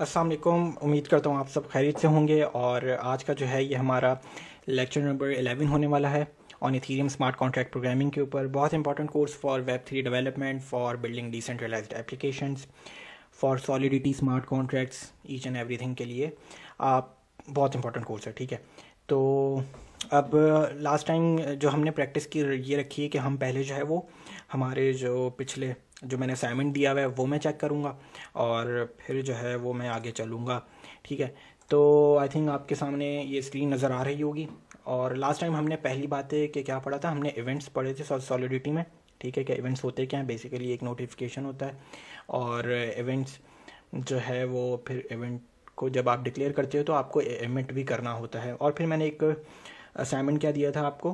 असल उम्मीद करता हूँ आप सब खैरियत से होंगे और आज का जो है ये हमारा लेक्चर नंबर एलेवन होने वाला है on Ethereum smart contract programming के ऊपर बहुत important course for web three development for building decentralised application for solidity smart contracts each and everything के लिए आप बहुत इंपॉर्टेंट कोर्स है ठीक है तो अब लास्ट टाइम जो हमने प्रैक्टिस की ये रखी है कि हम पहले जो है वो हमारे जो पिछले जो मैंने असाइनमेंट दिया हुआ है वो मैं चेक करूँगा और फिर जो है वो मैं आगे चलूँगा ठीक है तो आई थिंक आपके सामने ये स्क्रीन नज़र आ रही होगी और लास्ट टाइम हमने पहली बात है कि क्या पढ़ा था हमने इवेंट्स पढ़े थे सॉलिडिटी में ठीक है कि इवेंट्स होते क्या हैं बेसिकली एक नोटिफिकेशन होता है और इवेंट्स जो है वो फिर इवेंट को जब आप डिक्लेयर करते हो तो आपको एमिट भी करना होता है और फिर मैंने एक असाइनमेंट क्या दिया था आपको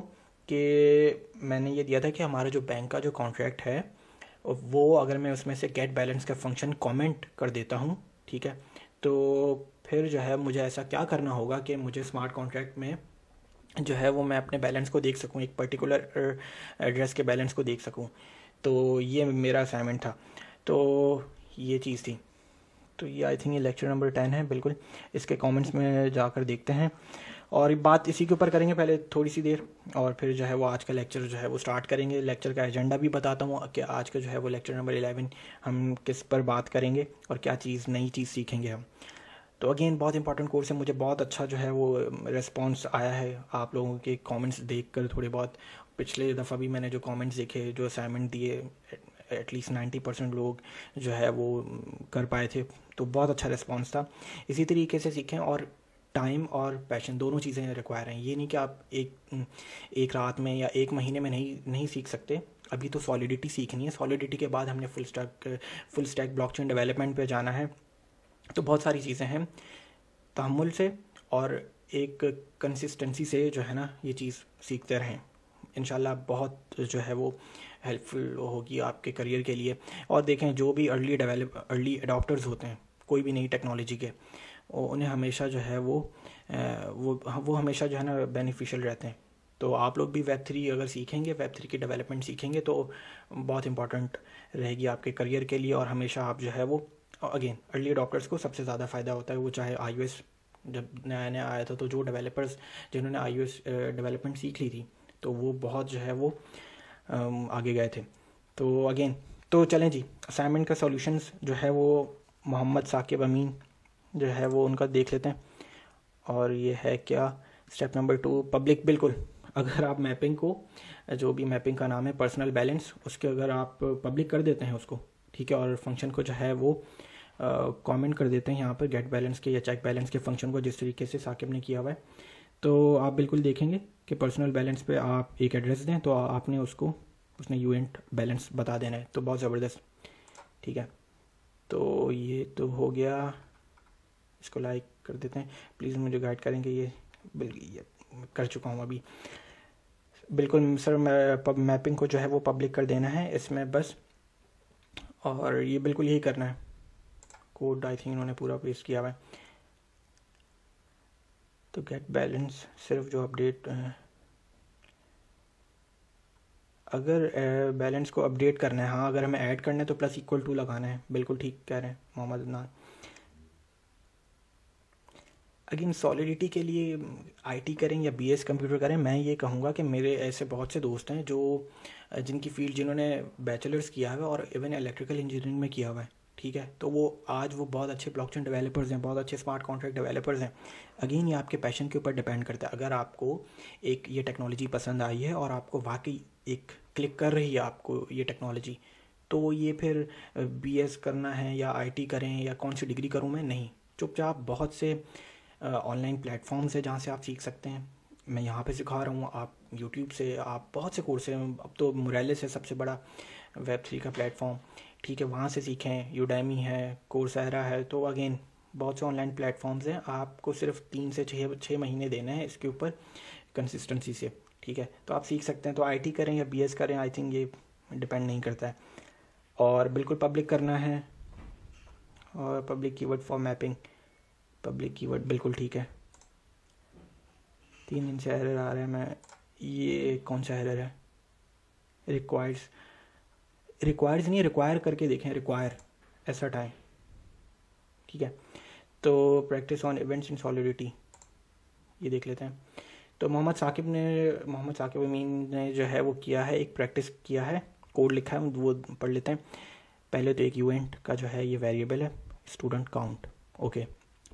कि मैंने ये दिया था कि हमारा जो बैंक का जो कॉन्ट्रैक्ट है वो अगर मैं उसमें से गेट बैलेंस का फंक्शन कमेंट कर देता हूँ ठीक है तो फिर जो है मुझे ऐसा क्या करना होगा कि मुझे स्मार्ट कॉन्ट्रैक्ट में जो है वो मैं अपने बैलेंस को देख सकूँ एक पर्टिकुलर एड्रेस uh, के बैलेंस को देख सकूँ तो ये मेरा असाइनमेंट था तो ये चीज़ थी तो ये आई थिंक ये लेक्चर नंबर टेन है बिल्कुल इसके कमेंट्स में जाकर देखते हैं और बात इसी के ऊपर करेंगे पहले थोड़ी सी देर और फिर जो है वो आज का लेक्चर जो है वो स्टार्ट करेंगे लेक्चर का एजेंडा भी बताता हूँ कि आज का जो है वो लेक्चर नंबर एलेवन हम किस पर बात करेंगे और क्या चीज़ नई चीज़ सीखेंगे हम तो अगेन बहुत इंपॉर्टेंट कोर्स है मुझे बहुत अच्छा जो है वो रिस्पॉन्स आया है आप लोगों के कॉमेंट्स देख कर थोड़े बहुत पिछले दफ़ा भी मैंने जो कॉमेंट्स देखे जो असाइनमेंट दिए एटलीस्ट नाइन्टी परसेंट लोग जो है वो कर पाए थे तो बहुत अच्छा रिस्पॉन्स था इसी तरीके से सीखें और टाइम और पैशन दोनों चीज़ें रिक्वायर हैं ये नहीं कि आप एक एक रात में या एक महीने में नहीं नहीं सीख सकते अभी तो सॉलिडिटी सीखनी है सॉलिडिटी के बाद हमने full stack full stack blockchain development पे जाना है तो बहुत सारी चीज़ें हैं तहमुल से और एक कंसिस्टेंसी से जो है ना ये चीज़ सीखते रहें इन बहुत जो है वो हेल्पफुल होगी आपके करियर के लिए और देखें जो भी अर्ली डेवलप अर्ली अडॉप्टर्स होते हैं कोई भी नई टेक्नोलॉजी के उन्हें हमेशा जो है वो वो वो हमेशा जो है ना बेनिफिशियल रहते हैं तो आप लोग भी वेब थ्री अगर सीखेंगे वेब थ्री की डेवलपमेंट सीखेंगे तो बहुत इंपॉर्टेंट रहेगी आपके करियर के लिए और हमेशा आप जो है वो अगेन अर्ली डॉक्टर्स को सबसे ज़्यादा फ़ायदा होता है वो चाहे आई जब नया नया आया था तो जो डेवलपर्स जिन्होंने आई डेवलपमेंट सीख ली थी तो वो बहुत जो है वो आगे गए थे तो अगेन तो चलें जी असाइनमेंट का सॉल्यूशंस जो है वो मोहम्मद साकिब अमीन जो है वो उनका देख लेते हैं और ये है क्या स्टेप नंबर टू पब्लिक बिल्कुल अगर आप मैपिंग को जो भी मैपिंग का नाम है पर्सनल बैलेंस उसके अगर आप पब्लिक कर देते हैं उसको ठीक है और फंक्शन को जो है वो कमेंट कर देते हैं यहाँ पर गेट बैलेंस के या चेक बैलेंस के फंक्शन को जिस तरीके से साकिब ने किया हुआ है तो आप बिल्कुल देखेंगे कि पर्सनल बैलेंस पे आप एक एड्रेस दें तो आपने उसको उसने एंड बैलेंस बता देना है तो बहुत ज़बरदस्त ठीक है तो ये तो हो गया इसको लाइक कर देते हैं प्लीज़ मुझे गाइड करेंगे ये ये कर चुका हूँ अभी बिल्कुल सर मैपिंग को जो है वो पब्लिक कर देना है इसमें बस और ये बिल्कुल यही करना है कोड आई थिंक इन्होंने पूरा पेस्ट किया हुआ है तो गेट बैलेंस सिर्फ जो अपडेट अगर बैलेंस को अपडेट करना है हाँ अगर हमें ऐड करना है तो प्लस इक्वल टू लगाना है बिल्कुल ठीक कह रहे हैं मोहम्मद अदनान अगेन सॉलिडिटी के लिए आईटी करें या बीएस कंप्यूटर करें मैं ये कहूँगा कि मेरे ऐसे बहुत से दोस्त हैं जो जिनकी फील्ड जिन्होंने बैचलर्स किया हुआ है और इवन इलेक्ट्रिकल इंजीनियरिंग में किया हुआ है ठीक है तो वो आज वो बहुत अच्छे ब्लॉकचेन डेवलपर्स हैं बहुत अच्छे स्मार्ट कॉन्ट्रैक्ट डेवलपर्स हैं अगेन ये आपके पैशन के ऊपर डिपेंड करता है अगर आपको एक ये टेक्नोलॉजी पसंद आई है और आपको वाकई एक क्लिक कर रही है आपको ये टेक्नोलॉजी तो ये फिर बीएस करना है या आईटी करें या कौन सी डिग्री करूँ मैं नहीं चुपचाप बहुत से ऑनलाइन प्लेटफॉर्म्स है जहाँ से आप सीख सकते हैं मैं यहाँ पे सिखा रहा हूँ आप यूट्यूब से आप बहुत से कोर्स हैं अब तो मुरैलिस है सबसे बड़ा वेब थ्री का प्लेटफॉर्म ठीक है वहाँ से सीखें यूडेमी है कोर्सेरा है तो अगेन बहुत से ऑनलाइन प्लेटफॉर्म्स हैं आपको सिर्फ तीन से छः छः महीने देने हैं इसके ऊपर कंसिस्टेंसी से ठीक है तो आप सीख सकते हैं तो आई करें या बी करें आई थिंक ये डिपेंड नहीं करता है और बिल्कुल पब्लिक करना है और public keyword for mapping public keyword बिल्कुल ठीक है तीन दिन से एरर आ रहे हैं मैं ये कौन सा एरर है रिक्वायर्स रिक्वायर्स नहीं रिक्वायर करके देखें रिक्वायर ऐसा टाइम ठीक है तो practice on events in solidity ये देख लेते हैं तो मोहम्मद साकिब ने मोहम्मद साकिब अमीन ने जो है वो किया है एक प्रैक्टिस किया है कोड लिखा है वो पढ़ लेते हैं पहले तो एक इवेंट का जो है ये वेरिएबल है स्टूडेंट काउंट ओके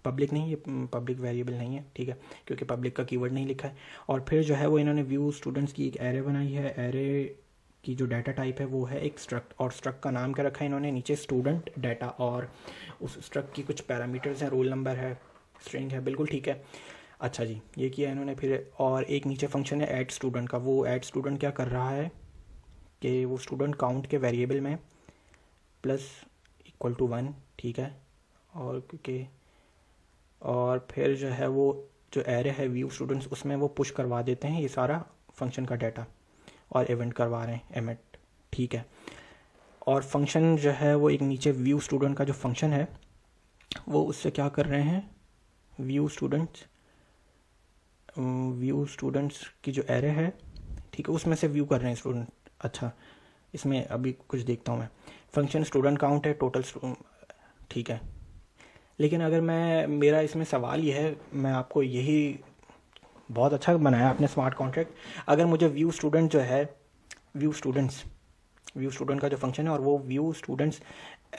पब्लिक नहीं ये पब्लिक mm, वेरिएबल नहीं है ठीक है क्योंकि पब्लिक का कीवर्ड नहीं लिखा है और फिर जो है वो इन्होंने व्यू स्टूडेंट्स की एक एरे बनाई है एरे की जो डाटा टाइप है वो है एक स्ट्रक्ट और स्ट्रक्ट का नाम क्या रखा है इन्होंने नीचे स्टूडेंट डाटा और उस स्ट्रक्ट की कुछ पैरामीटर्स हैं रोल नंबर है स्ट्रिंग है बिल्कुल ठीक है अच्छा जी ये किया इन्होंने फिर और एक नीचे फंक्शन है ऐड स्टूडेंट का वो ऐड स्टूडेंट क्या कर रहा है कि वो स्टूडेंट काउंट के वेरिएबल में प्लस इक्वल टू वन ठीक है और क्योंकि और फिर जो है वो जो एरे है व्यू स्टूडेंट्स उसमें वो पुश करवा देते हैं ये सारा फंक्शन का डाटा और इवेंट करवा रहे हैं एमेट ठीक है और फंक्शन जो है वो एक नीचे व्यू स्टूडेंट का जो फंक्शन है वो उससे क्या कर रहे हैं व्यू स्टूडेंट्स व्यू स्टूडेंट्स की जो एरे है ठीक है उसमें से व्यू कर रहे हैं स्टूडेंट अच्छा इसमें अभी कुछ देखता हूँ मैं फंक्शन स्टूडेंट काउंट है टोटल ठीक है लेकिन अगर मैं मेरा इसमें सवाल यह है मैं आपको यही बहुत अच्छा बनाया आपने स्मार्ट कॉन्ट्रैक्ट अगर मुझे व्यू स्टूडेंट जो है व्यू स्टूडेंट्स व्यू स्टूडेंट का जो फंक्शन है और वो व्यू स्टूडेंट्स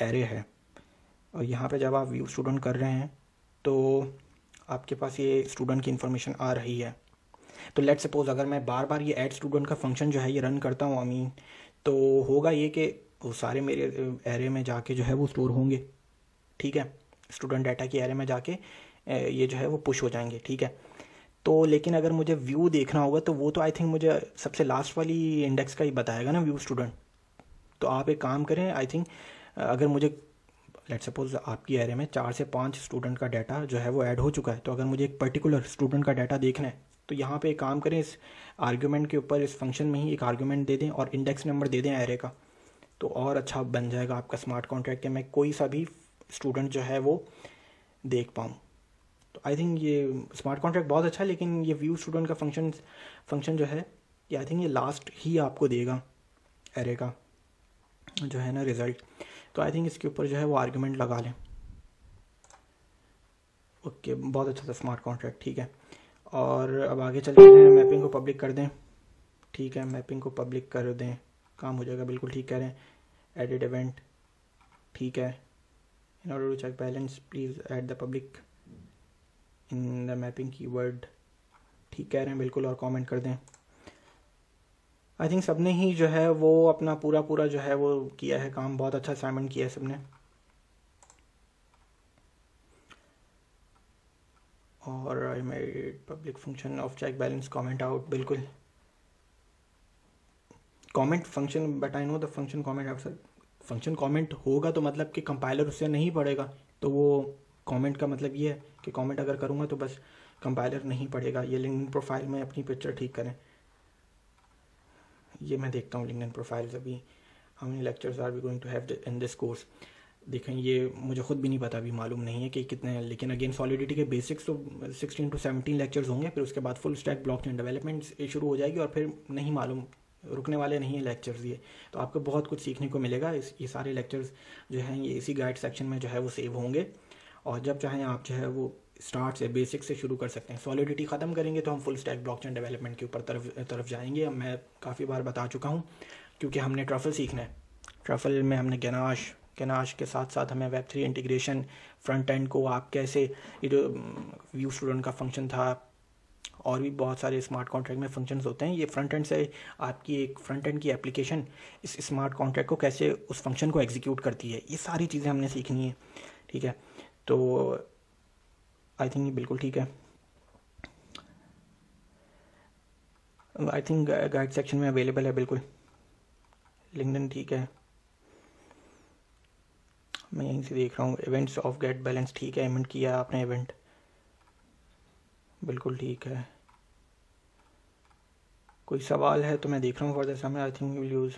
एरे है और यहाँ पे जब आप व्यू स्टूडेंट कर रहे हैं तो आपके पास ये स्टूडेंट की इन्फॉर्मेशन आ रही है तो लेट सपोज अगर मैं बार बार ये एड स्टूडेंट का फंक्शन जो है ये रन करता हूँ मीन तो होगा ये कि वो सारे मेरे एरे में जाके जो है वो स्टोर होंगे ठीक है स्टूडेंट डाटा की एरे में जाके ये जो है वो पुश हो जाएंगे ठीक है तो लेकिन अगर मुझे व्यू देखना होगा तो वो तो आई थिंक मुझे सबसे लास्ट वाली इंडेक्स का ही बताएगा ना व्यू स्टूडेंट तो आप एक काम करें आई थिंक अगर मुझे लेट सपोज आपकी एरे में चार से पाँच स्टूडेंट का डाटा जो है वो ऐड हो चुका है तो अगर मुझे एक पर्टिकुलर स्टूडेंट का डाटा देखना है तो यहाँ पे एक काम करें इस आर्ग्यूमेंट के ऊपर इस फंक्शन में ही एक आर्ग्यूमेंट दे दें और इंडेक्स नंबर दे दें एरे का तो और अच्छा बन जाएगा आपका स्मार्ट कॉन्ट्रैक्ट के मैं कोई सा भी स्टूडेंट जो है वो देख पाऊँ तो आई थिंक ये स्मार्ट कॉन्ट्रैक्ट बहुत अच्छा है लेकिन ये व्यू स्टूडेंट का फंक्शन फंक्शन जो है ये आई थिंक ये लास्ट ही आपको देगा एरे का जो है ना रिज़ल्ट तो आई थिंक इसके ऊपर जो है वो आर्गूमेंट लगा लें ओके okay, बहुत अच्छा था स्मार्ट कॉन्ट्रैक्ट ठीक है और अब आगे चलते हैं मैपिंग को पब्लिक कर दें ठीक है मैपिंग को पब्लिक कर दें काम हो जाएगा बिल्कुल ठीक कह रहे हैं एडिट इवेंट ठीक है in order to check balance please add the public in the mapping keyword ठीक कह रहे हैं बिल्कुल और कमेंट कर दें आई थिंक सबने ही जो है वो अपना पूरा पूरा जो है वो किया है काम बहुत अच्छा असाइनमेंट किया है सबने और I made public function of check balance comment out बिल्कुल comment function but I know the function comment out sir function comment होगा तो मतलब कि कंपाइलर उससे नहीं पढ़ेगा तो वो कमेंट का मतलब ये है कि कमेंट अगर करूँगा तो बस कंपाइलर नहीं पढ़ेगा ये लिंक प्रोफाइल में अपनी पिक्चर ठीक करें ये मैं देखता हूँ लिंक प्रोफाइल अभी many lectures are we going to have in this course देखें ये मुझे खुद भी नहीं पता अभी मालूम नहीं है कि कितने लेकिन अगेन सॉलिडिटी के बेसिक्स तो सिक्सटीन टू सेवनटीन लेक्चर्स होंगे फिर उसके बाद full stack blockchain development शुरू हो जाएगी और फिर नहीं मालूम रुकने वाले नहीं हैं लेक्चर्स ये तो आपको बहुत कुछ सीखने को मिलेगा इस ये सारे लेक्चर्स जो हैं ये इसी गाइड सेक्शन में जो है वो सेव होंगे और जब चाहें आप जो है वो स्टार्ट से बेसिक से शुरू कर सकते हैं सॉलिडिटी ख़त्म करेंगे तो हम फुल स्टैक ब्लॉकचेन डेवलपमेंट के ऊपर तरफ तरफ जाएंगे मैं काफ़ी बार बता चुका हूँ क्योंकि हमने ट्रफल सीखना है ट्रफल में हमने गनाश गनाश के साथ साथ हमें web three integration front end को आप कैसे ये जो व्यू mm, स्टूडेंट का फंक्शन था और भी बहुत सारे स्मार्ट कॉन्ट्रैक्ट में फंक्शंस होते हैं ये फ्रंट एंड से आपकी एक फ्रंट एंड की एप्लीकेशन इस स्मार्ट कॉन्ट्रैक्ट को कैसे उस फंक्शन को एग्जीक्यूट करती है ये सारी चीज़ें हमने सीखनी है ठीक है तो आई थिंक बिल्कुल ठीक है आई थिंक गाइड सेक्शन में अवेलेबल है बिल्कुल लिंगडन ठीक है मैं यहीं से देख रहा हूँ इवेंट्स ऑफ गेट बैलेंस ठीक है इवेंट किया आपने इवेंट बिल्कुल ठीक है कोई सवाल है तो मैं देख रहा हूँ फॉर द समय I think will use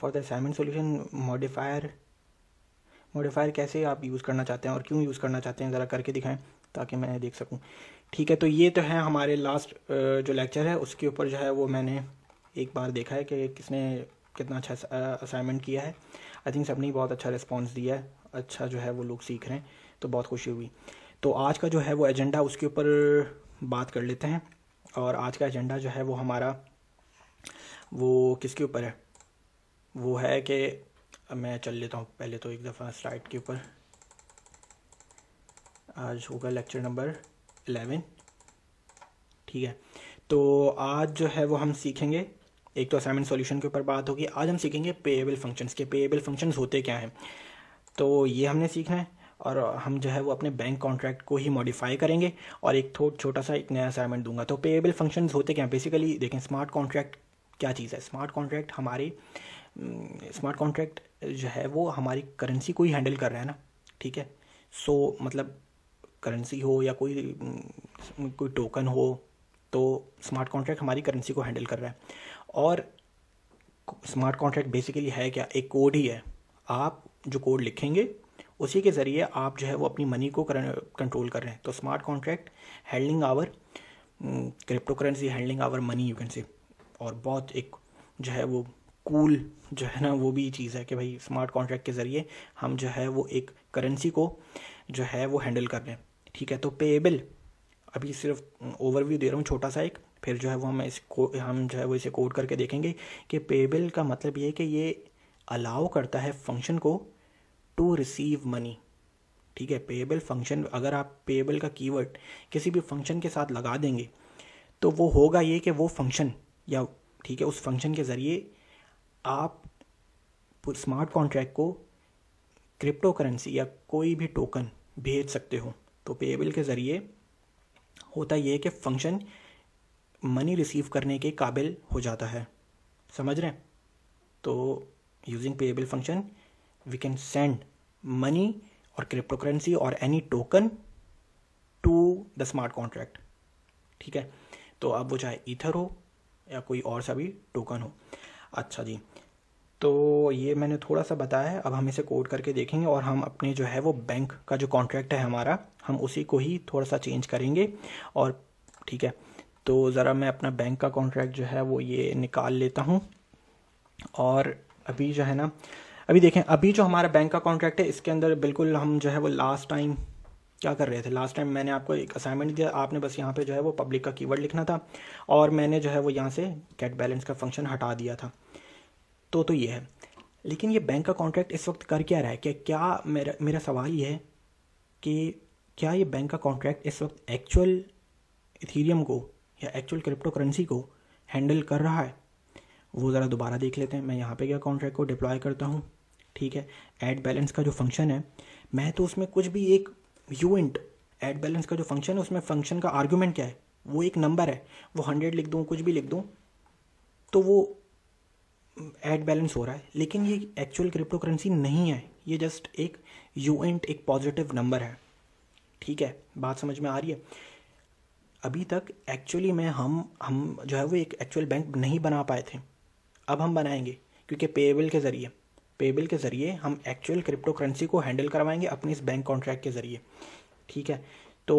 for the assignment solution modifier modifier कैसे आप यूज़ करना चाहते हैं और क्यों यूज़ करना चाहते हैं ज़रा करके दिखाएं ताकि मैं देख सकूं ठीक है तो ये तो है हमारे लास्ट जो लेक्चर है उसके ऊपर जो है वो मैंने एक बार देखा है कि किसने कितना अच्छा असाइनमेंट किया है आई थिंक सबने बहुत अच्छा रिस्पॉन्स दिया है अच्छा जो है वो लोग सीख रहे हैं तो बहुत खुशी हुई तो आज का जो है वो एजेंडा उसके ऊपर बात कर लेते हैं और आज का एजेंडा जो है वो हमारा वो किसके ऊपर है वो है कि मैं चल लेता हूँ पहले तो एक दफ़ा स्लाइड के ऊपर आज होगा लेक्चर नंबर एलेवन ठीक है तो आज जो है वो हम सीखेंगे एक तो असाइनमेंट सॉल्यूशन के ऊपर बात होगी आज हम सीखेंगे पेएबल फंक्शंस के पेएबल फंक्शंस होते क्या हैं तो ये हमने सीखना है और हम जो है वो अपने बैंक कॉन्ट्रैक्ट को ही मॉडिफाई करेंगे और एक थोड़ा छोटा सा एक नया असाइनमेंट दूंगा तो पेएबल फंक्शन होते क्या बेसिकली देखें स्मार्ट कॉन्ट्रैक्ट क्या चीज़ है स्मार्ट कॉन्ट्रैक्ट हमारे स्मार्ट हम्म, कॉन्ट्रैक्ट जो है वो हमारी करेंसी को ही हैंडल कर रहा है ना ठीक है सो so, मतलब करेंसी हो या कोई हम्म, कोई टोकन हो तो स्मार्ट कॉन्ट्रैक्ट हमारी करेंसी को हैंडल कर रहा है और स्मार्ट कॉन्ट्रैक्ट बेसिकली है क्या एक कोड ही है आप जो कोड लिखेंगे उसी के ज़रिए आप जो है वो अपनी मनी को कंट्रोल कर रहे हैं तो smart contract handling our crypto currency handling our money you can say और बहुत एक जो है वो कूल cool जो है ना वो भी चीज़ है कि भाई स्मार्ट कॉन्ट्रैक्ट के ज़रिए हम जो है वो एक करेंसी को जो है वो हैंडल कर रहे हैं ठीक है तो पेएबल अभी सिर्फ ओवरव्यू mm, दे रहा हूँ छोटा सा एक फिर जो है वो हम इसको हम जो है वो इसे कोड करके देखेंगे कि पेएबल का मतलब ये है कि ये अलाउ करता है फंक्शन को टू रिसीव मनी ठीक है पेएबल फंक्शन अगर आप पेएबल का कीवर्ड किसी भी फंक्शन के साथ लगा देंगे तो वो होगा ये कि वो फंक्शन या ठीक है उस फंक्शन के ज़रिए आप स्मार्ट कॉन्ट्रैक्ट को क्रिप्टो करेंसी या कोई भी टोकन भेज सकते हो तो पेएबल के ज़रिए होता यह कि फंक्शन मनी रिसीव करने के काबिल हो जाता है समझ रहे हैं तो using payable function we can send और क्रिप्टो करेंसी और any token to the smart contract ठीक है तो अब वो चाहे ईथर हो या कोई और सा भी टोकन हो अच्छा जी तो ये मैंने थोड़ा सा बताया है अब हम इसे कोड करके देखेंगे और हम अपने जो है वो बैंक का जो कॉन्ट्रैक्ट है हमारा हम उसी को ही थोड़ा सा चेंज करेंगे और ठीक है तो ज़रा मैं अपना बैंक का कॉन्ट्रैक्ट जो है वो ये निकाल लेता हूँ और अभी जो है ना अभी देखें अभी जो हमारा बैंक का कॉन्ट्रैक्ट है इसके अंदर बिल्कुल हम जो है वो लास्ट टाइम क्या कर रहे थे लास्ट टाइम मैंने आपको एक असाइनमेंट दिया आपने बस यहाँ पे जो है वो पब्लिक का कीवर्ड लिखना था और मैंने जो है वो यहाँ से कैट बैलेंस का फंक्शन हटा दिया था तो तो ये है लेकिन ये बैंक का कॉन्ट्रैक्ट इस वक्त कर क्या रहा है कि क्या मेरा मेरा सवाल ये है कि क्या ये बैंक का कॉन्ट्रैक्ट इस वक्त एक्चुअल इथीरियम को या एक्चुअल क्रिप्टो करेंसी को हैंडल कर रहा है वो ज़रा दोबारा देख लेते हैं मैं यहाँ पे गया कॉन्ट्रैक्ट को डिप्लॉय करता हूँ ठीक है एड बैलेंस का जो फंक्शन है मैं तो उसमें कुछ भी एक यूएंट एड बैलेंस का जो फंक्शन है उसमें फंक्शन का आर्ग्यूमेंट क्या है वो एक नंबर है वो हंड्रेड लिख दूँ कुछ भी लिख दूँ तो वो एड बैलेंस हो रहा है लेकिन ये एक्चुअल क्रिप्टो करेंसी नहीं है ये जस्ट एक यूएंट एक पॉजिटिव नंबर है ठीक है बात समझ में आ रही है अभी तक एक्चुअली में हम हम जो है वो एक एक्चुअल बैंक नहीं बना पाए थे अब हम बनाएंगे क्योंकि पेएबल के ज़रिए पेबिल के ज़रिए हम एक्चुअल क्रिप्टो करेंसी को हैंडल करवाएंगे अपने इस बैंक कॉन्ट्रैक्ट के ज़रिए ठीक है तो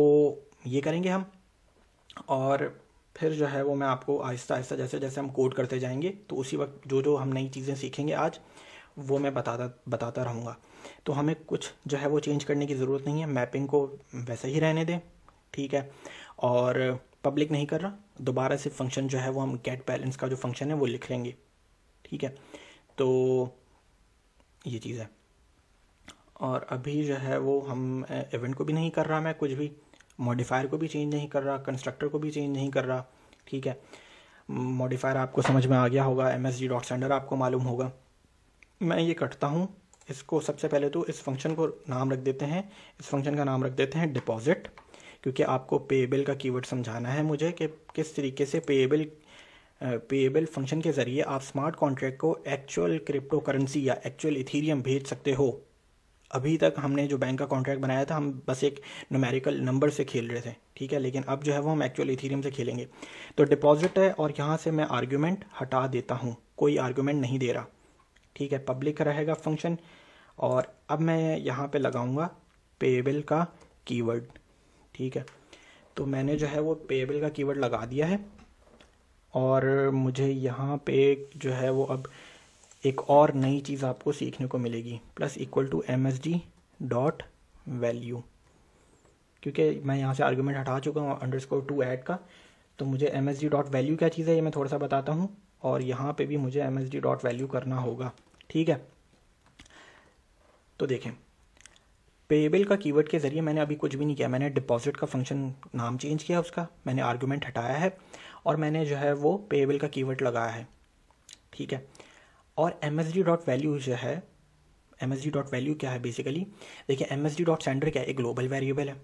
ये करेंगे हम और फिर जो है वो मैं आपको आहिस्ता आहिस्ता जैसे जैसे हम कोड करते जाएंगे तो उसी वक्त जो जो हम नई चीज़ें सीखेंगे आज वो मैं बताता बताता रहूँगा तो हमें कुछ जो है वो चेंज करने की ज़रूरत नहीं है मैपिंग को वैसे ही रहने दें ठीक है और पब्लिक नहीं कर रहा दोबारा से फंक्शन जो है वो हम गेट बैलेंस का जो फंक्शन है वो लिख लेंगे ठीक है तो ये चीज़ है और अभी जो है वो हम इवेंट को भी नहीं कर रहा मैं कुछ भी मॉडिफायर को भी चेंज नहीं कर रहा कंस्ट्रक्टर को भी चेंज नहीं कर रहा ठीक है मॉडिफायर आपको समझ में आ गया होगा M S G dot sender आपको मालूम होगा मैं ये कटता हूँ इसको सबसे पहले तो इस फंक्शन को नाम रख देते हैं इस फंक्शन का नाम रख देते हैं डिपॉजिट क्योंकि आपको पेएबल का कीवर्ड समझाना है मुझे कि किस तरीके से पेएबल पेएबल फंक्शन के ज़रिए आप स्मार्ट कॉन्ट्रैक्ट को एक्चुअल क्रिप्टो करेंसी या एक्चुअल इथीरियम भेज सकते हो अभी तक हमने जो बैंक का कॉन्ट्रैक्ट बनाया था हम बस एक नोमेरिकल नंबर से खेल रहे थे ठीक है लेकिन अब जो है वो हम एक्चुअल इथीरियम से खेलेंगे तो डिपॉजिट है और यहाँ से मैं आर्ग्यूमेंट हटा देता हूँ कोई आर्ग्यूमेंट नहीं दे रहा ठीक है पब्लिक रहेगा फंक्शन और अब मैं यहाँ पे लगाऊंगा पेएबल का कीवर्ड ठीक है तो मैंने जो है वो पेएबल का कीवर्ड लगा दिया है और मुझे यहाँ पे जो है वो अब एक और नई चीज़ आपको सीखने को मिलेगी plus equal to M S D dot value क्योंकि मैं यहाँ से आर्ग्यूमेंट हटा चुका हूँ अंडर स्कोर टू एड का तो मुझे M S D dot value क्या चीज़ है ये मैं थोड़ा सा बताता हूँ और यहाँ पे भी मुझे M S D dot value करना होगा ठीक है तो देखें पेएबल का कीवर्ड के ज़रिए मैंने अभी कुछ भी नहीं किया मैंने डिपॉजिट का फंक्शन नाम चेंज किया उसका मैंने आर्ग्यूमेंट हटाया है और मैंने जो है वो पेएबल का कीवर्ड लगाया है ठीक है और M S D dot value जो है M S D dot value क्या है बेसिकली देखिए M S D dot sender क्या है एक ग्लोबल वेरिएबल है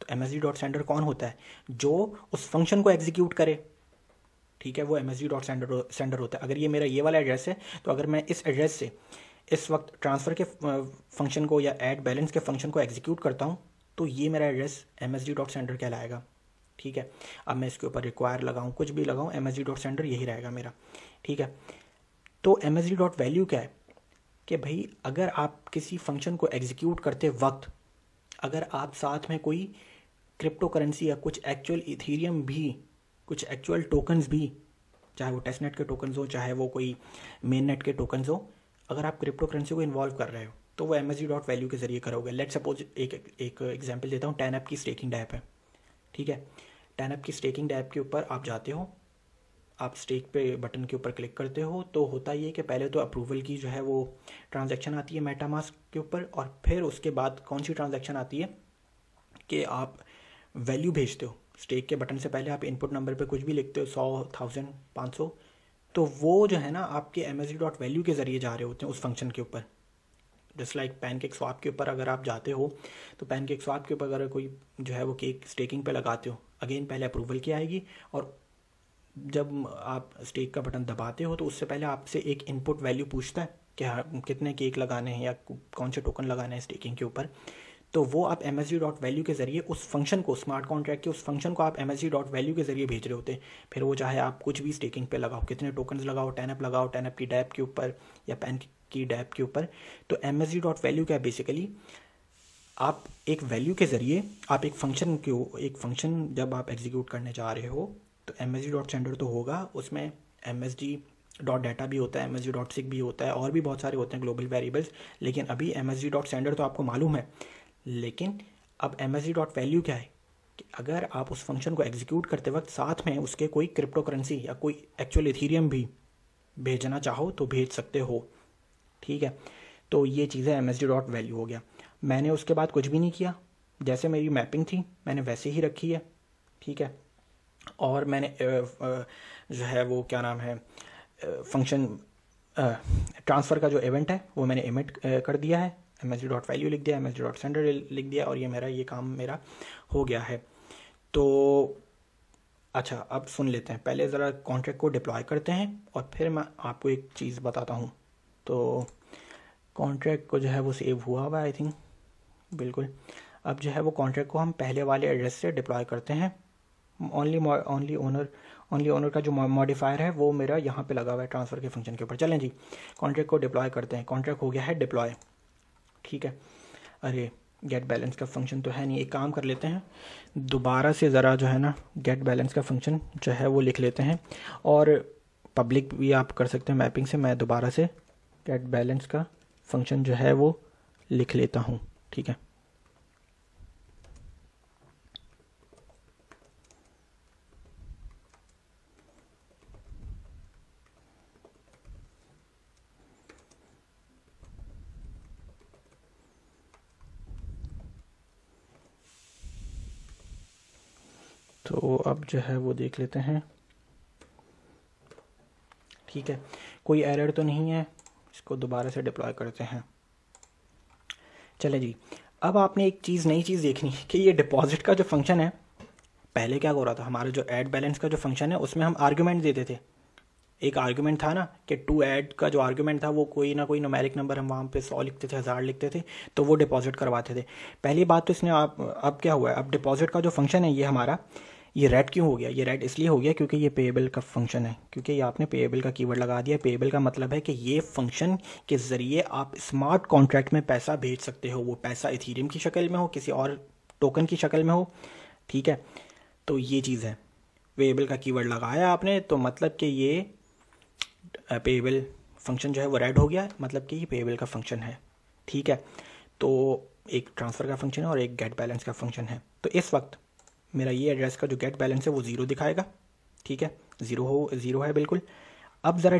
तो M S D dot sender कौन होता है जो उस फंक्शन को एग्जीक्यूट करे ठीक है वो M S D dot sender sender होता है अगर ये मेरा ये वाला एड्रेस है तो अगर मैं इस एड्रेस से इस वक्त ट्रांसफ़र के फंक्शन को या एड बैलेंस के फंक्शन को एग्जीक्यूट करता हूँ तो ये मेरा address M S D dot sender कहलाएगा ठीक है अब मैं इसके ऊपर रिक्वायर लगाऊँ कुछ भी लगाऊँ एम डॉट सेंडर यही रहेगा मेरा ठीक है तो एम डॉट वैल्यू क्या है कि भाई अगर आप किसी फंक्शन को एग्जीक्यूट करते वक्त अगर आप साथ में कोई क्रिप्टो करेंसी या कुछ एक्चुअल इथीरियम भी कुछ एक्चुअल टोकन्स भी चाहे वो टेस्टनेट के टोकन्स हो चाहे वो कोई मेन नेट के टोकन्स हो अगर आप क्रिप्टो करेंसी को इन्वॉल्व कर रहे हो तो वो एम एस डॉट वैल्यू के जरिए करोगे लेट सपोज एक एक एग्जाम्पल देता हूँ टेन एप की स्टेकिंग डैप है ठीक है टेन की स्टेकिंग डैप के ऊपर आप जाते हो आप स्टेक पे बटन के ऊपर क्लिक करते हो तो होता ये कि पहले तो अप्रूवल की जो है वो ट्रांजैक्शन आती है मेटामास्क के ऊपर और फिर उसके बाद कौन सी ट्रांजैक्शन आती है कि आप वैल्यू भेजते हो स्टेक के बटन से पहले आप इनपुट नंबर पे कुछ भी लिखते हो सौ थाउजेंड पाँच सौ तो वो जो है ना आपके एम एस डॉट वैल्यू के ज़रिए जा रहे होते हैं उस फंक्शन के ऊपर just like PancakeSwap के ऊपर अगर आप जाते हो तो पैन केक स्वाप के ऊपर अगर कोई जो है वो केक स्टेकिंग पे लगाते हो अगेन पहले अप्रूवल की आएगी और जब आप स्टेक का बटन दबाते हो तो उससे पहले आपसे एक इनपुट वैल्यू पूछता है कि हाँ कितने केक लगाने हैं या कौन से टोकन लगाने हैं स्टेकिंग के ऊपर तो वो आप M S G dot value के ज़रिए उस फंक्शन को स्मार्ट कॉन्ट्रैक्ट के उस फंक्शन को आप M S G dot value के ज़रिए भेज रहे होते हैं फिर वो चाहे आप कुछ भी स्टेकिंग पे लगाओ कितने टोकन लगाओ टैनअप लगाओ टैनअप की डैप के ऊपर या पैन की डैप के ऊपर तो एम एस डॉट वैल्यू क्या है बेसिकली आप एक वैल्यू के ज़रिए आप एक फंक्शन के एक फंक्शन जब आप एग्जीक्यूट करने जा रहे हो तो एम एस डॉट सेंडर तो होगा उसमें M S D dot data भी होता है M S D dot sig भी होता है और भी बहुत सारे होते हैं ग्लोबल वेरिएबल्स लेकिन अभी M S G dot sender तो आपको मालूम है लेकिन अब M S D dot value क्या है कि अगर आप उस फंक्शन को एग्जीक्यूट करते वक्त साथ में उसके कोई क्रिप्टो करेंसी या कोई एक्चुअल इथीरियम भी भेजना चाहो तो भेज सकते हो ठीक है तो ये चीज़ें M S D dot value हो गया मैंने उसके बाद कुछ भी नहीं किया जैसे मेरी मैपिंग थी मैंने वैसे ही रखी है ठीक है और मैंने जो है वो क्या नाम है फंक्शन ट्रांसफ़र का जो इवेंट है वो मैंने इमिट कर दिया है M S D dot value लिख दिया M S D dot sender लिख दिया और ये मेरा ये काम मेरा हो गया है तो अच्छा अब सुन लेते हैं पहले ज़रा कॉन्ट्रैक्ट को डिप्लॉय करते हैं और फिर मैं आपको एक चीज़ बताता हूँ तो कॉन्ट्रैक्ट को जो है वो सेव हुआ हुआ आई थिंक बिल्कुल अब जो है वो कॉन्ट्रैक्ट को हम पहले वाले एड्रेस से डिप्लॉय करते हैं only only owner only owner का जो मॉडिफायर है वो मेरा यहाँ पे लगा हुआ है ट्रांसफ़र के फंक्शन के ऊपर चलें जी कॉन्ट्रैक्ट को डिप्लॉय करते हैं कॉन्ट्रैक्ट हो गया है डिप्लॉय ठीक है अरे गेट बैलेंस का फंक्शन तो है नहीं एक काम कर लेते हैं दोबारा से ज़रा जो है ना गेट बैलेंस का फंक्शन जो है वो लिख लेते हैं और पब्लिक भी आप कर सकते हैं मैपिंग से मैं दोबारा से कैट बैलेंस का फंक्शन जो है वो लिख लेता हूँ ठीक है तो अब जो है वो देख लेते हैं ठीक है कोई एरर तो नहीं है इसको दोबारा से डिप्लॉय करते हैं चले जी अब आपने एक चीज़ नई चीज़ देखनी कि ये डिपॉजिट का जो फंक्शन है पहले क्या हो रहा था हमारा जो एड बैलेंस का जो फंक्शन है उसमें हम आर्ग्यूमेंट देते थे एक आर्ग्यूमेंट था ना कि टू ऐड का जो आर्ग्यूमेंट था वो कोई ना कोई नोमेरिक नंबर हम वहाँ पे सौ लिखते थे हज़ार लिखते थे तो वो डिपॉजिट करवाते थे पहली बात तो इसने आप अब क्या हुआ है अब डिपॉजिट का जो फंक्शन है ये हमारा ये रेड क्यों हो गया ये रेड इसलिए हो गया क्योंकि ये पेएबल का फंक्शन है क्योंकि ये आपने पेएबल का कीवर्ड लगा दिया पेएबल का मतलब है कि ये फंक्शन के ज़रिए आप स्मार्ट कॉन्ट्रैक्ट में पैसा भेज सकते हो वो पैसा इथीरियम की शक्ल में हो किसी और टोकन की शक्ल में हो ठीक है तो ये चीज़ है पेएबल का कीवर्ड लगाया आपने तो मतलब कि ये पेएबल फंक्शन जो है वो रेड हो गया मतलब कि ये पेएबल का फंक्शन है ठीक है तो एक ट्रांसफ़र का फंक्शन है और एक गेट बैलेंस का फंक्शन है तो इस वक्त मेरा ये एड्रेस का जो गेट बैलेंस है वो ज़ीरो दिखाएगा ठीक है ज़ीरो हो ज़ीरो है बिल्कुल अब ज़रा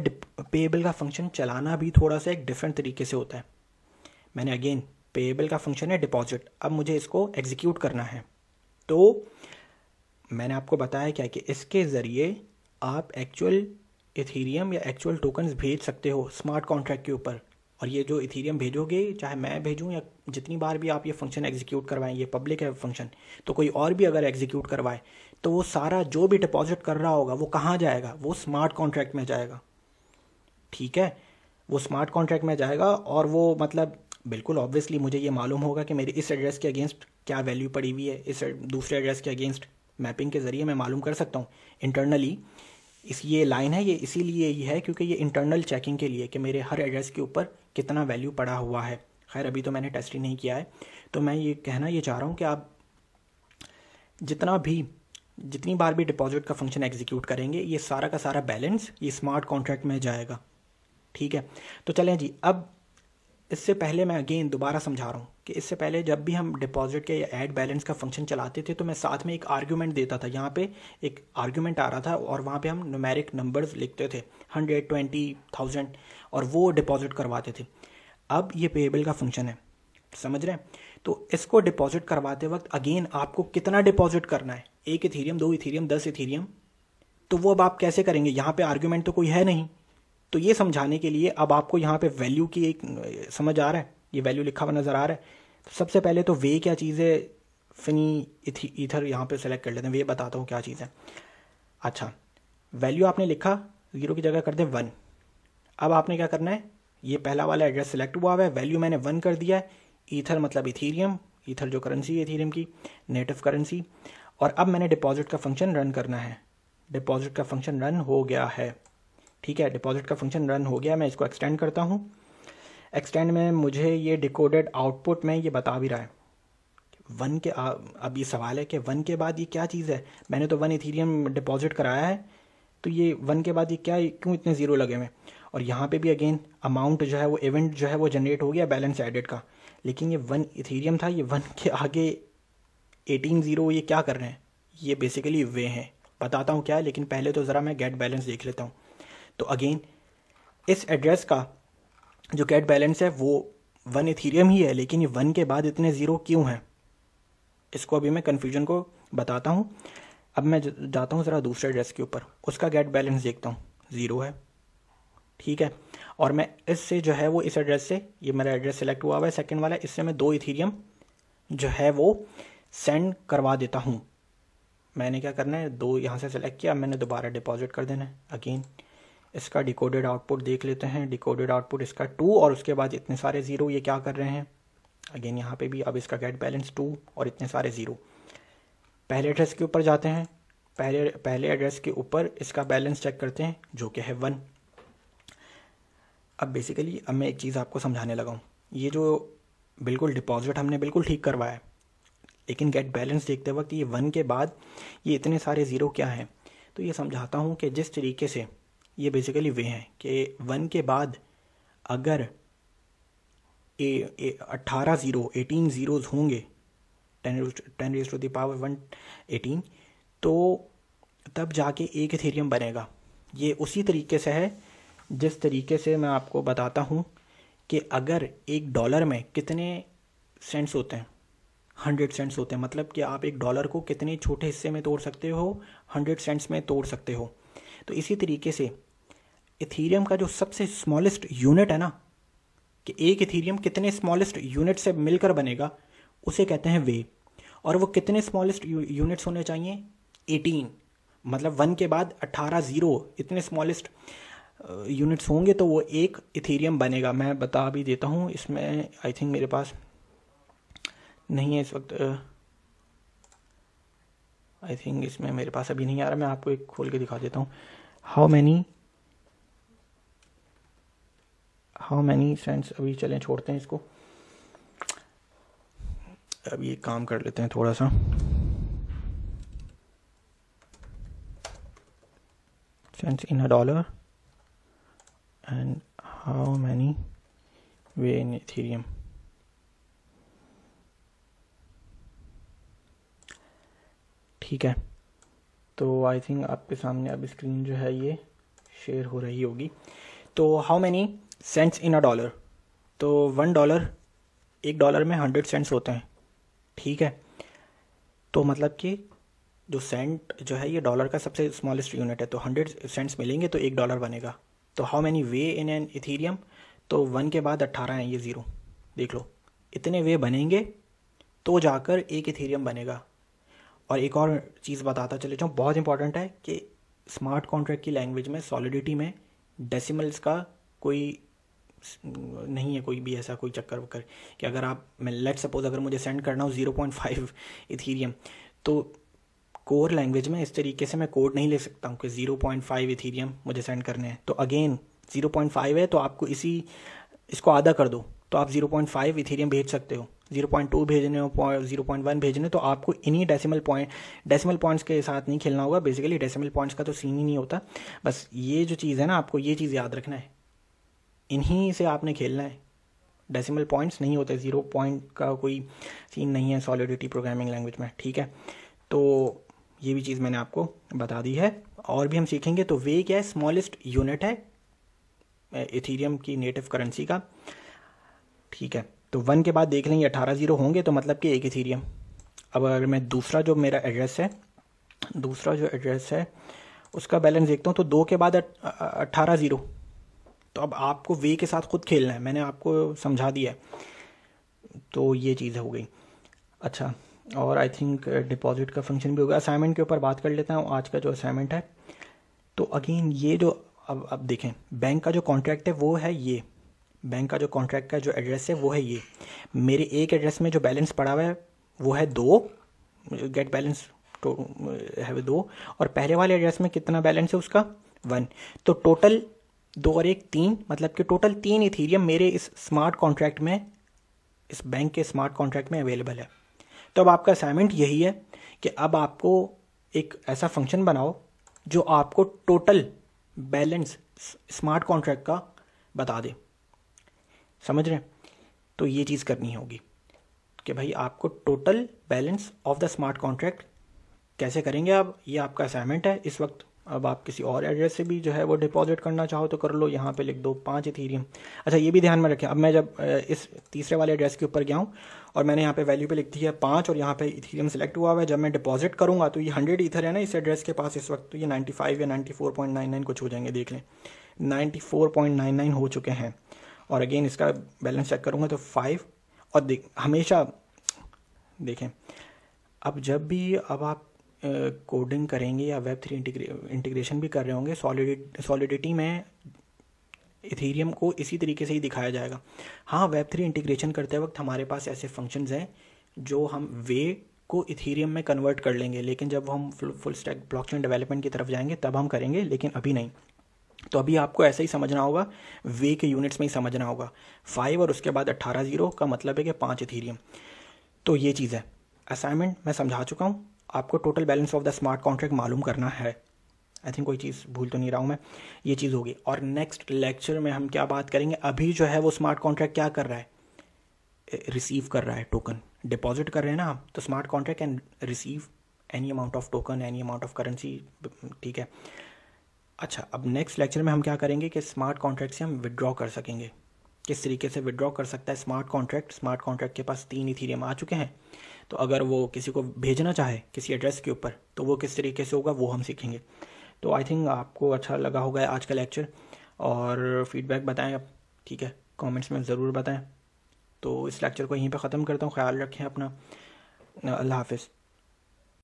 पेएबल का फंक्शन चलाना भी थोड़ा सा एक डिफरेंट तरीके से होता है मैंने अगेन पेएबल का फंक्शन है डिपॉजिट अब मुझे इसको एग्जीक्यूट करना है तो मैंने आपको बताया क्या कि इसके ज़रिए आप एक्चुअल इथीरियम या एक्चुअल टोकन्स भेज सकते हो स्मार्ट कॉन्ट्रैक्ट के ऊपर और ये जो इथीरियम भेजोगे चाहे मैं भेजूँ या जितनी बार भी आप ये फंक्शन एग्जीक्यूट करवाएं ये पब्लिक है फंक्शन तो कोई और भी अगर एग्जीक्यूट करवाए तो वो सारा जो भी डिपॉजिट कर रहा होगा वो कहाँ जाएगा वो स्मार्ट कॉन्ट्रैक्ट में जाएगा ठीक है वो स्मार्ट कॉन्ट्रैक्ट में जाएगा और वो मतलब बिल्कुल ऑब्वियसली मुझे ये मालूम होगा कि मेरी इस एड्रेस के अगेंस्ट क्या वैल्यू पड़ी हुई है इस दूसरे एड्रेस के अगेंस्ट मैपिंग के ज़रिए मैं मालूम कर सकता हूँ इंटरनली इस ये लाइन है ये इसीलिए ही है क्योंकि ये इंटरनल चेकिंग के लिए कि मेरे हर एड्रेस के ऊपर कितना वैल्यू पड़ा हुआ है खैर अभी तो मैंने टेस्ट ही नहीं किया है तो मैं ये कहना ये चाह रहा हूँ कि आप जितना भी जितनी बार भी डिपॉजिट का फंक्शन एग्जीक्यूट करेंगे ये सारा का सारा बैलेंस ये स्मार्ट कॉन्ट्रैक्ट में जाएगा ठीक है तो चलें जी अब इससे पहले मैं अगेन दोबारा समझा रहा हूँ कि इससे पहले जब भी हम डिपॉजिट के या ऐड बैलेंस का फंक्शन चलाते थे तो मैं साथ में एक आर्ग्यूमेंट देता था यहाँ पे एक आर्ग्यूमेंट आ रहा था और वहाँ पे हम नुमेरिक नंबर्स लिखते थे हंड्रेड ट्वेंटी थाउजेंड और वो डिपॉजिट करवाते थे अब ये पेएबल का फंक्शन है समझ रहे हैं तो इसको डिपॉजिट करवाते वक्त अगेन आपको कितना डिपॉजिट करना है एक इथीरियम दो इथीरियम दस इथीरियम तो वो अब आप कैसे करेंगे यहाँ पे आर्ग्यूमेंट तो कोई है नहीं तो ये समझाने के लिए अब आपको यहाँ पे वैल्यू की एक समझ आ रहा है ये वैल्यू लिखा हुआ नज़र आ रहा है तो सबसे पहले तो वे क्या चीज़ है फिनी इथर यहाँ पे सेलेक्ट कर लेते हैं वे बताता हूँ क्या चीज़ है अच्छा वैल्यू आपने लिखा ज़ीरो की जगह कर दें वन अब आपने क्या करना है ये पहला वाला एड्रेस सेलेक्ट हुआ हुआ है वैल्यू मैंने वन कर दिया है ईथर मतलब इथीरियम ईथर जो करेंसी है इथीरियम की नेटिव करेंसी और अब मैंने डिपॉजिट का फंक्शन रन करना है डिपॉजिट का फंक्शन रन हो गया है ठीक है डिपॉजिट का फंक्शन रन हो गया मैं इसको एक्सटेंड करता हूँ एक्सटेंड में मुझे ये डिकोडेड आउटपुट में ये बता भी रहा है वन के आ, अब ये सवाल है कि वन के बाद ये क्या चीज़ है मैंने तो वन इथीरियम डिपॉजिट कराया है तो ये वन के बाद ये क्या क्यों इतने ज़ीरो लगे हुए और यहाँ पे भी अगेन अमाउंट जो है वो इवेंट जो है वो जनरेट हो गया बैलेंस एडिट का लेकिन ये वन इथीरियम था ये वन के आगे एटीन ज़ीरो ये क्या कर रहे हैं ये बेसिकली वे हैं बताता हूँ क्या है लेकिन पहले तो ज़रा मैं गेट बैलेंस देख लेता हूँ तो अगेन इस एड्रेस का जो कैट बैलेंस है वो वन इथीरियम ही है लेकिन ये वन के बाद इतने ज़ीरो क्यों हैं इसको अभी मैं कन्फ्यूजन को बताता हूँ अब मैं जाता हूँ ज़रा दूसरे एड्रेस के ऊपर उसका गेट बैलेंस देखता हूँ ज़ीरो है ठीक है और मैं इससे जो है वो इस एड्रेस से ये मेरा एड्रेस सेलेक्ट हुआ हुआ है सेकेंड वाला इससे मैं दो इथीरियम जो है वो सेंड करवा देता हूँ मैंने क्या करना है दो यहाँ से सेलेक्ट किया मैंने दोबारा डिपॉजिट कर देना है अगेन इसका डिकोडेड आउटपुट देख लेते हैं डिकोडेड आउटपुट इसका टू और उसके बाद इतने सारे ज़ीरो ये क्या कर रहे हैं अगेन यहाँ पे भी अब इसका गेट बैलेंस टू और इतने सारे ज़ीरो पहले एड्रेस के ऊपर जाते हैं पहले पहले एड्रेस के ऊपर इसका बैलेंस चेक करते हैं जो कि है वन अब बेसिकली अब मैं एक चीज़ आपको समझाने लगा हूँ ये जो बिल्कुल डिपॉजिट हमने बिल्कुल ठीक करवाया है लेकिन गेट बैलेंस देखते वक्त ये वन के बाद ये इतने सारे ज़ीरो क्या हैं तो ये समझाता हूँ कि जिस तरीके से ये बेसिकली वे हैं कि वन के बाद अगर ए अट्ठारह ज़ीरो एटीन ज़ीरोज़ होंगे ten ten raise to the power one eighteen तो तब जाके एक थेरियम बनेगा ये उसी तरीके से है जिस तरीके से मैं आपको बताता हूँ कि अगर एक डॉलर में कितने सेंट्स होते हैं हंड्रेड सेंट्स होते हैं मतलब कि आप एक डॉलर को कितने छोटे हिस्से में तोड़ सकते हो हंड्रेड सेंट्स में तोड़ सकते हो तो इसी तरीके से इथीरियम का जो सबसे स्मॉलेस्ट यूनिट है ना कि एक इथीरियम कितने स्मॉलेस्ट यूनिट से मिलकर बनेगा उसे कहते हैं वे और वो कितने स्मॉलेस्ट यूनिट्स होने चाहिए एटीन मतलब वन के बाद अट्ठारह ज़ीरो इतने स्मॉलेस्ट यूनिट्स होंगे तो वो एक इथीरियम बनेगा मैं बता भी देता हूँ इसमें आई थिंक मेरे पास नहीं है इस वक्त आई थिंक इसमें मेरे पास अभी नहीं आ रहा मैं आपको एक खोल के दिखा देता हूँ how many how many friends अभी चलें छोड़ते हैं इसको अभी एक काम कर लेते हैं थोड़ा सा friends in a dollar and how many wei in Ethereum ठीक है तो आई थिंक आपके सामने अब स्क्रीन जो है ये शेयर हो रही होगी तो how many cents in a dollar तो वन डॉलर एक डॉलर में हंड्रेड सेंट्स होते हैं ठीक है तो मतलब कि जो सेंट जो है ये डॉलर का सबसे स्मॉलेस्ट यूनिट है तो हंड्रेड सेंट्स मिलेंगे तो एक डॉलर बनेगा तो how many wei in an Ethereum तो वन के बाद अट्ठारह हैं ये ज़ीरो देख लो इतने वे बनेंगे तो जाकर एक इथीरियम बनेगा और एक और चीज़ बताता चले जाऊँ बहुत इंपॉर्टेंट है कि स्मार्ट कॉन्ट्रैक्ट की लैंग्वेज में सॉलिडिटी में डेसिमल्स का कोई नहीं है कोई भी ऐसा कोई चक्कर वक्कर कि अगर आप मैं लेट सपोज अगर मुझे सेंड करना हो ज़ीरो पॉइंट फाइव इथीरियम तो कोर लैंग्वेज में इस तरीके से मैं कोड नहीं ले सकता हूँ कि ज़ीरो पॉइंट फाइव इथीरियम मुझे सेंड करने हैं तो अगेन ज़ीरो पॉइंट फाइव है तो आपको इसी इसको आधा कर दो तो आप ज़ीरो पॉइंट फाइव इथीरियम भेज सकते हो जीरो पॉइंट टू भेजने हो जीरो पॉइंट वन भेजने तो आपको इन्हीं डेसिमल पॉइंट डेसिमल पॉइंट्स के साथ नहीं खेलना होगा बेसिकली डेसिमल पॉइंट्स का तो सीन ही नहीं होता बस ये जो चीज़ है ना आपको ये चीज़ याद रखना है इन्हीं से आपने खेलना है डेसिमल पॉइंट्स नहीं होते ज़ीरो पॉइंट का कोई सीन नहीं है सॉलिडिटी प्रोग्रामिंग लैंग्वेज में ठीक है तो ये भी चीज़ मैंने आपको बता दी है और भी हम सीखेंगे तो वे क्या है स्मॉलेस्ट यूनिट है इथीरियम की नेटिव करेंसी का ठीक है तो वन के बाद देख लेंगे अठारह ज़ीरो होंगे तो मतलब कि एक ही अब अगर मैं दूसरा जो मेरा एड्रेस है दूसरा जो एड्रेस है उसका बैलेंस देखता हूँ तो दो के बाद अट्ठारह ज़ीरो तो अब आपको वे के साथ खुद खेलना है मैंने आपको समझा दिया है तो ये चीज़ हो गई अच्छा और आई थिंक डिपॉजिट का फंक्शन भी होगा असाइनमेंट के ऊपर बात कर लेता हूँ आज का जो असाइनमेंट है तो अगेन ये जो अब अब देखें बैंक का जो कॉन्ट्रैक्ट है वो है ये बैंक का जो कॉन्ट्रैक्ट का जो एड्रेस है वो है ये मेरे एक एड्रेस में जो बैलेंस पड़ा हुआ है वो है दो गेट बैलेंस तो है दो और पहले वाले एड्रेस में कितना बैलेंस है उसका वन तो टोटल दो और एक तीन मतलब कि टोटल तीन इथीरियम मेरे इस स्मार्ट कॉन्ट्रैक्ट में इस बैंक के स्मार्ट कॉन्ट्रैक्ट में अवेलेबल है तो अब आपका असाइनमेंट यही है कि अब आपको एक ऐसा फंक्शन बनाओ जो आपको टोटल बैलेंस स्मार्ट कॉन्ट्रैक्ट का बता दे समझ रहे हैं तो ये चीज़ करनी होगी कि भाई आपको total balance of the smart contract कैसे करेंगे आप ये आपका असाइनमेंट है इस वक्त अब आप किसी और एड्रेस से भी जो है वो डिपॉजिट करना चाहो तो कर लो यहाँ पे लिख दो पाँच इथीरियम अच्छा ये भी ध्यान में रखें अब मैं जब इस तीसरे वाले एड्रेस के ऊपर गया हूँ और मैंने यहाँ पे वैल्यू पे लिख दी है पाँच और यहाँ पे इथीरियम सेलेक्ट हुआ हुआ है जब मैं डिपॉजिट करूँगा तो ये हंड्रेड इथर है ना इस एड्रेस के पास इस वक्त तो ये नाइन्टी फाइव या ninety four point nine nine कुछ हो जाएंगे देख लें ninety four point nine nine हो चुके हैं और अगेन इसका बैलेंस चेक करूँगा तो फाइव और देख हमेशा देखें अब जब भी अब आप कोडिंग करेंगे या वेब थ्री इंटीग्रेशन भी कर रहे होंगे सॉलिडि सॉलिडिटी में इथीरियम को इसी तरीके से ही दिखाया जाएगा हाँ वेब थ्री इंटीग्रेशन करते वक्त हमारे पास ऐसे फंक्शंस हैं जो हम वे को इथीरियम में कन्वर्ट कर लेंगे लेकिन जब हम full full stack blockchain development की तरफ जाएंगे तब हम करेंगे लेकिन अभी नहीं तो अभी आपको ऐसे ही समझना होगा वे के यूनिट्स में ही समझना होगा फाइव और उसके बाद अट्ठारह जीरो का मतलब है कि पाँच इथीरियम तो ये चीज़ है असाइनमेंट मैं समझा चुका हूँ आपको total balance of the smart contract मालूम करना है आई थिंक कोई चीज़ भूल तो नहीं रहा हूँ मैं ये चीज़ होगी और नेक्स्ट लेक्चर में हम क्या बात करेंगे अभी जो है वो स्मार्ट कॉन्ट्रैक्ट क्या कर रहा है रिसीव कर रहा है टोकन डिपॉजिट कर रहे हैं ना आप तो smart contract can receive any amount of token any amount of currency ठीक है अच्छा अब नेक्स्ट लेक्चर में हम क्या करेंगे कि स्मार्ट कॉन्ट्रैक्ट से हम विड्रॉ कर सकेंगे किस तरीके से विदड्रॉ कर सकता है स्मार्ट कॉन्ट्रैक्ट स्मार्ट कॉन्ट्रैक्ट के पास तीन इथीरियम आ चुके हैं तो अगर वो किसी को भेजना चाहे किसी एड्रेस के ऊपर तो वो किस तरीके से होगा वो हम सीखेंगे तो आई थिंक आपको अच्छा लगा होगा आज का लेक्चर और फीडबैक बताएं आप ठीक है कमेंट्स में ज़रूर बताएं तो इस लेक्चर को यहीं पे ख़त्म करता हूँ ख्याल रखें अपना अल्लाह हाफिज़